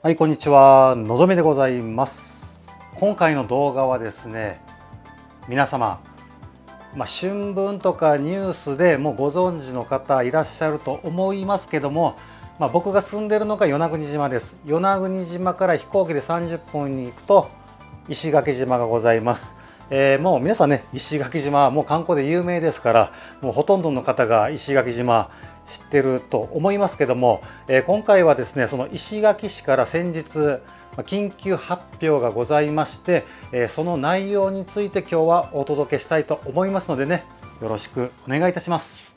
はい、こんにちは。のぞみでございます。今回の動画はですね、皆様、まあ、新聞とかニュースでもうご存知の方いらっしゃると思いますけども、まあ、僕が住んでるのが与那国島です。与那国島から飛行機で30分に行くと石垣島がございます。えー、もう皆さんね石垣島はもう観光で有名ですからもうほとんどの方が石垣島、知ってると思いますけども、え今回はですねその石垣市から先日緊急発表がございまして、えその内容について今日はお届けしたいと思いますのでねよろしくお願いいたします。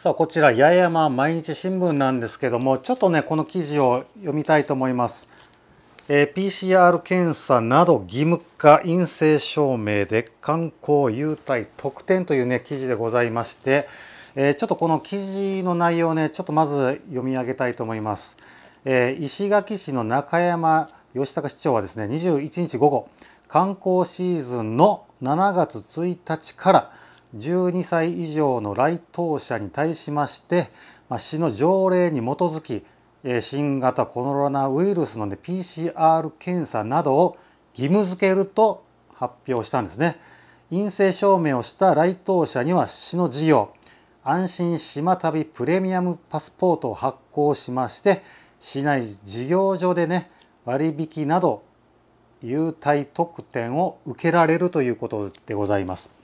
さあこちら八重山毎日新聞なんですけどもちょっとねこの記事を読みたいと思います、えー、PCR 検査など義務化陰性証明で観光優待特典というね記事でございまして、えー、ちょっとこの記事の内容ねちょっとまず読み上げたいと思います、えー、石垣市の中山吉高市長はですね21日午後観光シーズンの7月1日から12歳以上の来島者に対しまして、まあ、市の条例に基づき新型コロナウイルスの、ね、PCR 検査などを義務付けると発表したんですね陰性証明をした来島者には市の事業安心島旅プレミアムパスポートを発行しまして市内事業所でね割引など優待特典を受けられるということでございます。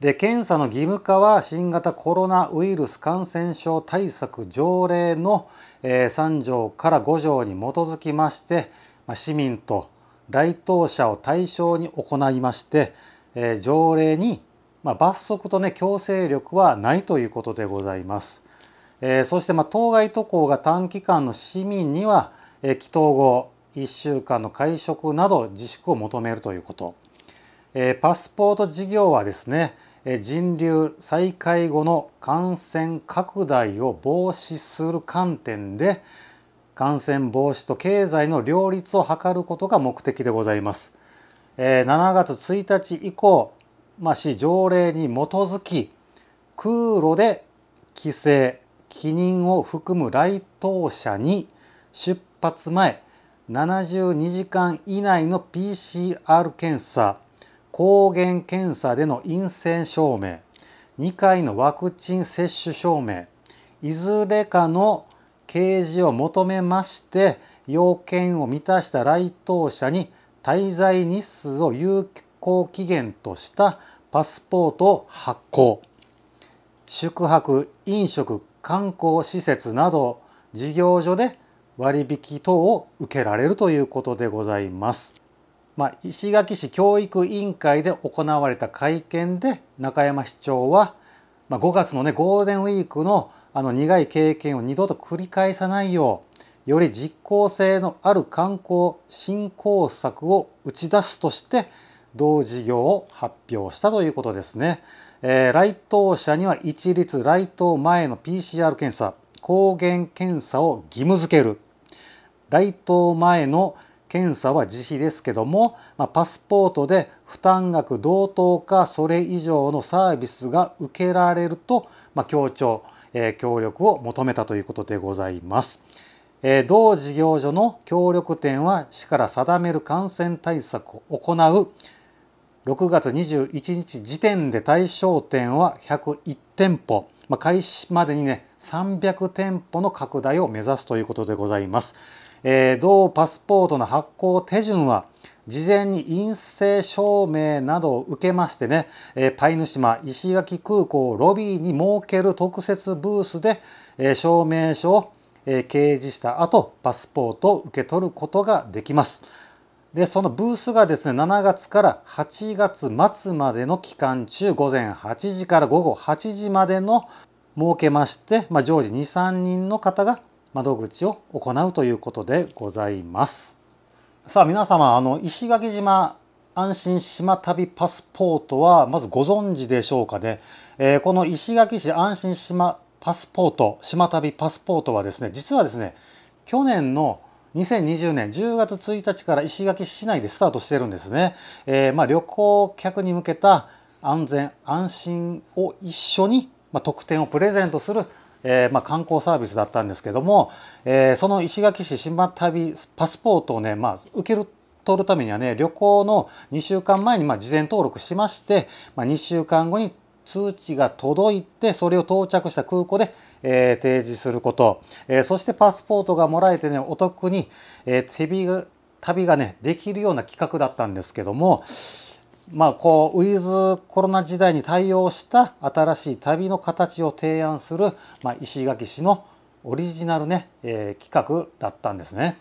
で検査の義務化は新型コロナウイルス感染症対策条例の3条から5条に基づきまして市民と来島者を対象に行いまして条例に罰則とね強制力はないということでございます。そして当該渡航が短期間の市民には帰島後1週間の会食など自粛を求めるということ。パスポート事業はですね人流再開後の感染拡大を防止する観点で感染防止と経済の両立を図ることが目的でございます。7月1日以降、まあ、市条例に基づき空路で帰省帰任を含む来島者に出発前72時間以内の PCR 検査抗原検査での陰性証明2回のワクチン接種証明いずれかの掲示を求めまして要件を満たした来島者に滞在日数を有効期限としたパスポートを発行宿泊飲食観光施設など事業所で割引等を受けられるということでございます。まあ、石垣市教育委員会で行われた会見で中山市長は、まあ、5月のねゴールデンウィークのあの苦い経験を二度と繰り返さないようより実効性のある観光振興策を打ち出すとして同事業を発表したということですね、えー、来島者には一律来島前の PCR 検査抗原検査を義務付ける来島前の検査は自費ですけども、まあ、パスポートで負担額同等かそれ以上のサービスが受けられると、まあ、協調、えー、協力を求めたということでございます。えー、同事業所の協力店は市から定める感染対策を行う6月21日時点で対象店は101店舗、まあ、開始までにね300店舗の拡大を目指すということでございます。えー、同パスポートの発行手順は事前に陰性証明などを受けましてね、えー、パイヌ島石垣空港ロビーに設ける特設ブースで、えー、証明書を、えー、掲示した後パスポートを受け取ることができます。でそのブースがですね7月から8月末までの期間中午前8時から午後8時までの設けまして、まあ、常時23人の方が窓口を行うということでございます。さあ皆様あの石垣島安心島旅パスポートはまずご存知でしょうかね、えー、この石垣市安心島パスポート島旅パスポートはですね実はですね去年の2020年10月1日から石垣市内でスタートしてるんですね、えー、まあ、旅行客に向けた安全安心を一緒に、まあ、特典をプレゼントするえーまあ、観光サービスだったんですけども、えー、その石垣市島旅パスポートをね、まあ、受ける取るためにはね旅行の2週間前にまあ事前登録しまして、まあ、2週間後に通知が届いてそれを到着した空港で、えー、提示すること、えー、そしてパスポートがもらえてねお得に、えー、旅が旅がねできるような企画だったんですけども、まあ、こうウィズコロナ時代に対応した新しい旅の形を提案する、まあ、石垣市のオリジナルね、えー、企画だったんですね。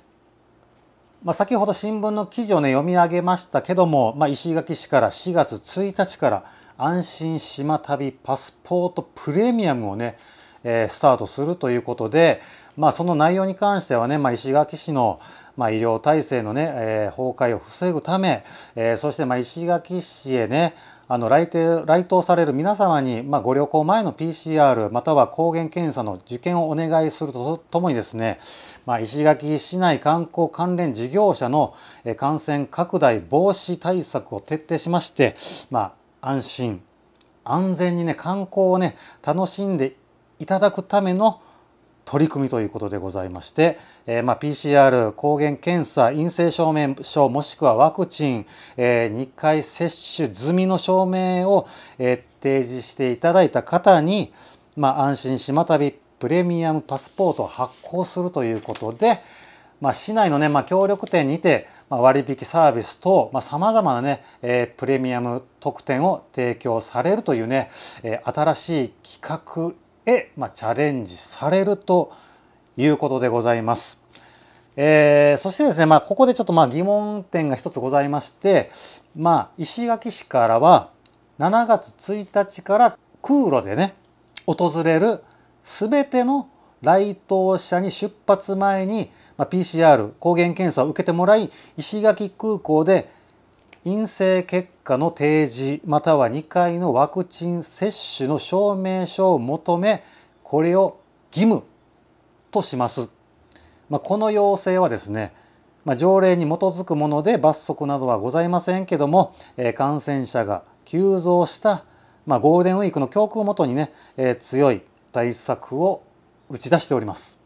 まあ、先ほど新聞の記事をね読み上げましたけども、まあ、石垣市から4月1日から安心島旅パスポートプレミアムをね、えー、スタートするということで、まあ、その内容に関してはね、まあ、石垣市のまあ、医療体制のね、えー、崩壊を防ぐため、えー、そしてま石垣市へねあの来店来島される皆様に、まあ、ご旅行前の PCR または抗原検査の受験をお願いするとともにですね、まあ、石垣市内観光関連事業者の感染拡大防止対策を徹底しまして、まあ、安心安全にね観光をね楽しんでいただくための取り組みということでございまして、えー、まあ、PCR 抗原検査陰性証明書もしくはワクチン、えー、2回接種済みの証明を、えー、提示していただいた方に、まあ、安心たびプレミアムパスポートを発行するということで、まあ、市内のね、まあ、協力店にて、まあ、割引サービス等さまざ、まなね、えー、プレミアム特典を提供されるというね、えー、新しい企画へ、まあ、チャレンジされるということでございます。えー、そしてですね、まあ、ここでちょっとまあ疑問点が一つございまして、まあ、石垣市からは7月1日から空路でね訪れる全ての来島者に出発前に、まあ、PCR 抗原検査を受けてもらい石垣空港で陰性結果の提示または2回のワクチン接種の証明書を求めこれを義務とします。まあ、この要請はですね、まあ、条例に基づくもので罰則などはございませんけども、えー、感染者が急増した、まあ、ゴールデンウィークの教訓をもとにね、えー、強い対策を打ち出しております。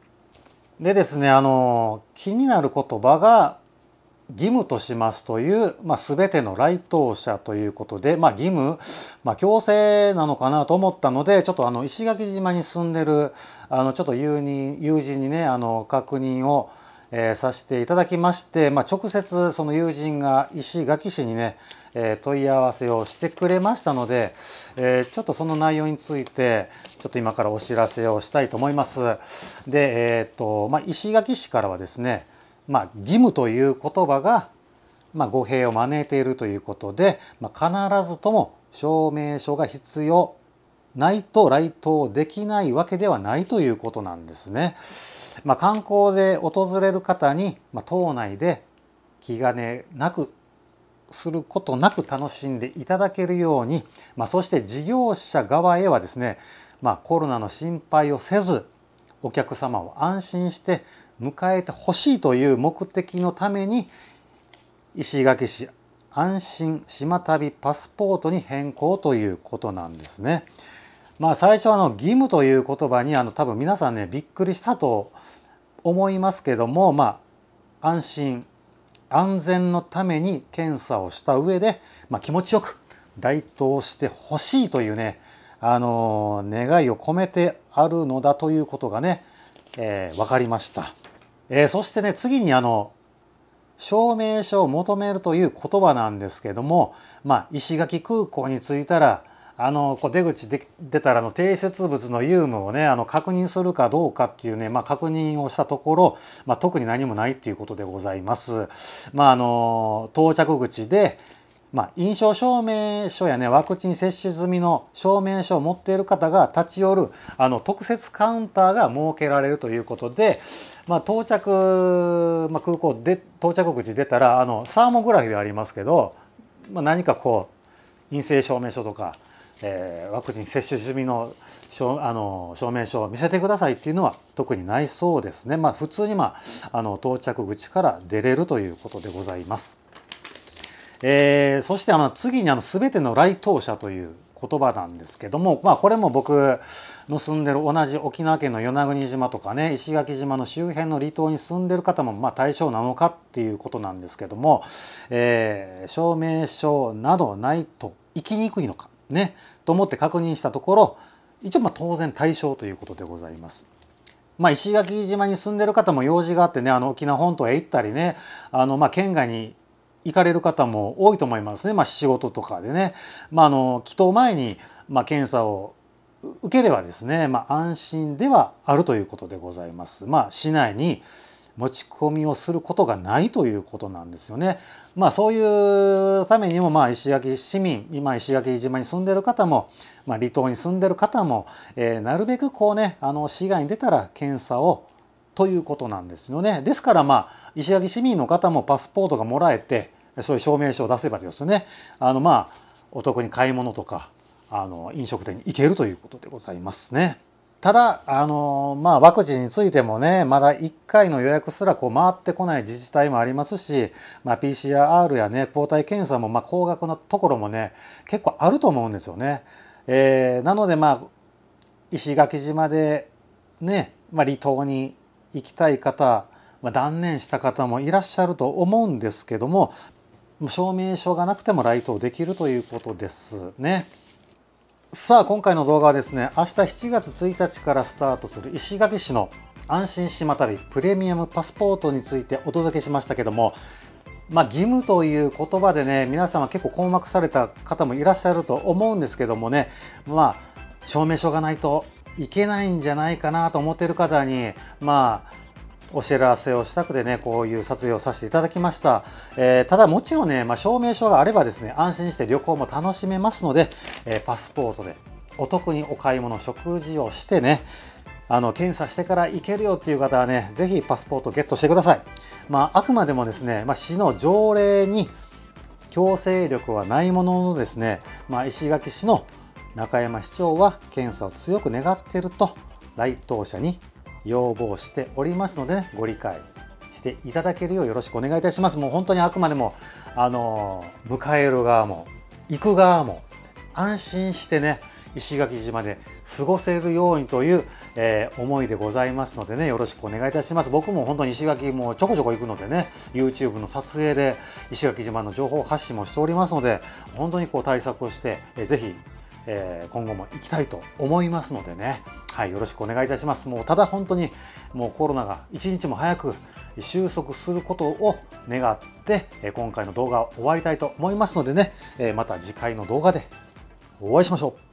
でですねあの気になる言葉が義務としますという、まあ、全ての来島者ということで、まあ、義務、まあ、強制なのかなと思ったのでちょっとあの石垣島に住んでるあのちょっと友人友人にねあの確認を、えー、させていただきまして、まあ、直接その友人が石垣市にね、えー、問い合わせをしてくれましたので、えー、ちょっとその内容についてちょっと今からお知らせをしたいと思います。で、えーとまあ、石垣市からはですねまあ、義務という言葉が、まあ、語弊を招いているということで、まあ、必ずとも証明書が必要ないと来島できないわけではないということなんですね。まあ、観光で訪れる方に、まあ、島内で気兼ねなくすることなく楽しんでいただけるように、まあ、そして事業者側へはですね、まあ、コロナの心配をせずお客様を安心して迎えてほしいという目的のために石垣市安心島旅パスポートに変更ということなんですね。まあ、最初あの義務という言葉にあの多分皆さんねびっくりしたと思いますけども、まあ、安心安全のために検査をした上で、まあ、気持ちよく該当してほしいというねあの願いを込めてあるのだということがねえー、分かりました、えー、そしてね次にあの証明書を求めるという言葉なんですけども、まあ、石垣空港に着いたらあのこう出口で出たらの提出物の有無をねあの確認するかどうかっていうね、まあ、確認をしたところ、まあ、特に何もないっていうことでございます。まあ、あの到着口で、まあ、印象証明書やねワクチン接種済みの証明書を持っている方が立ち寄るあの特設カウンターが設けられるということで、まあ、到着、まあ、空港で到着口出たらあのサーモグラフィーありますけど、まあ、何かこう陰性証明書とか、えー、ワクチン接種済みのあの証明書を見せてくださいっていうのは特にないそうですね、まあ、普通に、まあ、あの到着口から出れるということでございます。えー、そしてあの次にあの全ての来島者という言葉なんですけども、まあ、これも僕の住んでる同じ沖縄県の与那国島とかね石垣島の周辺の離島に住んでる方もまあ対象なのかっていうことなんですけども、えー、証明書などないと生きにくいのかねと思って確認したところ一応まあ当然対象ということでございます。まあ、石垣島に住んでる方も用事があってねあの沖縄本島へ行ったりねあのまあ県外に行かれる方も多いと思いますね、まあ、仕事とかでね、まあ、あの祈祷前に、まあ、検査を受ければですね、まあ、安心ではあるということでございます。まあ、市内に持ち込みをすることがないということなんですよね。まあ、そういうためにも、まあ、石垣市民今石垣島に住んでる方も、まあ、離島に住んでる方も、えー、なるべくこうねあの市外に出たら検査をということなんですよね。ですからまあ石垣市民の方もパスポートがもらえてそういう証明書を出せばですねあのまあお得に買い物とかあの飲食店に行けるということでございますね。ただあの、まあ、ワクチンについてもねまだ1回の予約すらこう回ってこない自治体もありますし、まあ、PCR や、ね、抗体検査もまあ高額なところもね結構あると思うんですよね。えー、なので、まあ、石垣島でねまあ、離島に行きたい方、まあ、断念した方もいらっしゃると思うんですけども証明書がなくても来島できるということですね。さあ今回の動画はですね明日7月1日からスタートする石垣市の安心島旅プレミアムパスポートについてお届けしましたけどもまあ、義務という言葉でね皆さんは結構困惑された方もいらっしゃると思うんですけどもねまあ証明書がないといけないんじゃないかなと思ってる方に、まあ、お知らせをしたくてね、こういう撮影をさせていただきました。えー、ただもちろんね、まあ、証明書があればですね、安心して旅行も楽しめますので、えー、パスポートでお得にお買い物、食事をしてね、あの検査してから行けるよっていう方はね、ぜひパスポートゲットしてください。まあ、あくまでもですね、まあ、市の条例に強制力はないもののですね、まあ、石垣市の中山市長は検査を強く願っていると来島者に要望しておりますので、ね、ご理解していただけるようよろしくお願いいたします。もう本当にあくまでも、あの迎える側も、行く側も、安心してね、石垣島で過ごせるようにという、えー、思いでございますのでね、よろしくお願いいたします。僕も本当に石垣もちょこちょこ行くのでね、YouTube の撮影で石垣島の情報発信もしておりますので、本当にこう対策をして、えー、ぜひえー、今後も行きたいと思いますのでね、はい、よろしくお願いいたします。もうただ本当にもうコロナが一日も早く収束することを願って、え今回の動画を終わりたいと思いますのでね、えまた次回の動画でお会いしましょう。